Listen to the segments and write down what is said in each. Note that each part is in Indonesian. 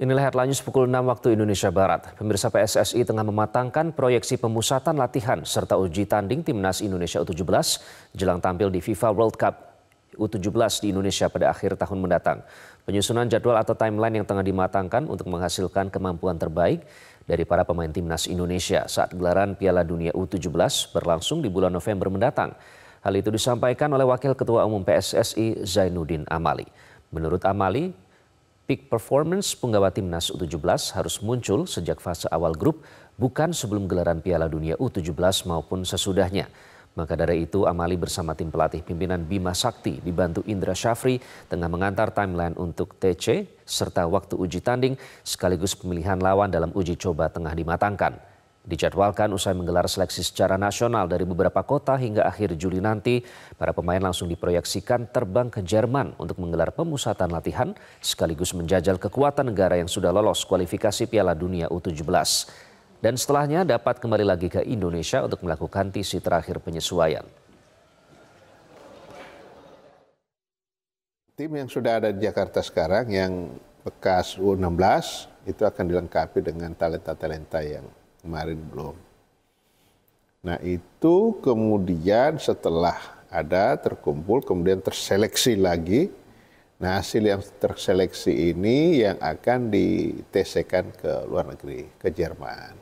Inilah headline news pukul 6 waktu Indonesia Barat. Pemirsa PSSI tengah mematangkan proyeksi pemusatan latihan serta uji tanding Timnas Indonesia U17 jelang tampil di FIFA World Cup U17 di Indonesia pada akhir tahun mendatang. Penyusunan jadwal atau timeline yang tengah dimatangkan untuk menghasilkan kemampuan terbaik dari para pemain Timnas Indonesia saat gelaran Piala Dunia U17 berlangsung di bulan November mendatang. Hal itu disampaikan oleh Wakil Ketua Umum PSSI Zainuddin Amali. Menurut Amali, Peak performance penggawa timnas U17 harus muncul sejak fase awal grup, bukan sebelum gelaran Piala Dunia U17 maupun sesudahnya. Maka dari itu Amali bersama tim pelatih pimpinan Bima Sakti dibantu Indra Syafri tengah mengantar timeline untuk TC serta waktu uji tanding sekaligus pemilihan lawan dalam uji coba tengah dimatangkan. Dijadwalkan usai menggelar seleksi secara nasional dari beberapa kota hingga akhir Juli nanti, para pemain langsung diproyeksikan terbang ke Jerman untuk menggelar pemusatan latihan sekaligus menjajal kekuatan negara yang sudah lolos kualifikasi Piala Dunia U17. Dan setelahnya dapat kembali lagi ke Indonesia untuk melakukan tisi terakhir penyesuaian. Tim yang sudah ada di Jakarta sekarang yang bekas U16 itu akan dilengkapi dengan talenta-talenta yang kemarin belum. Nah itu kemudian setelah ada terkumpul kemudian terseleksi lagi. Nah hasil yang terseleksi ini yang akan ditesekan ke luar negeri, ke Jerman.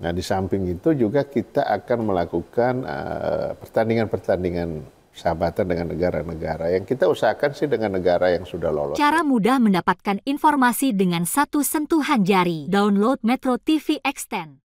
Nah di samping itu juga kita akan melakukan eh, pertandingan-pertandingan uh, persahabatan dengan negara-negara yang kita usahakan sih dengan negara yang sudah lolos. Cara mudah mendapatkan informasi dengan satu sentuhan jari. Download Metro TV Extend.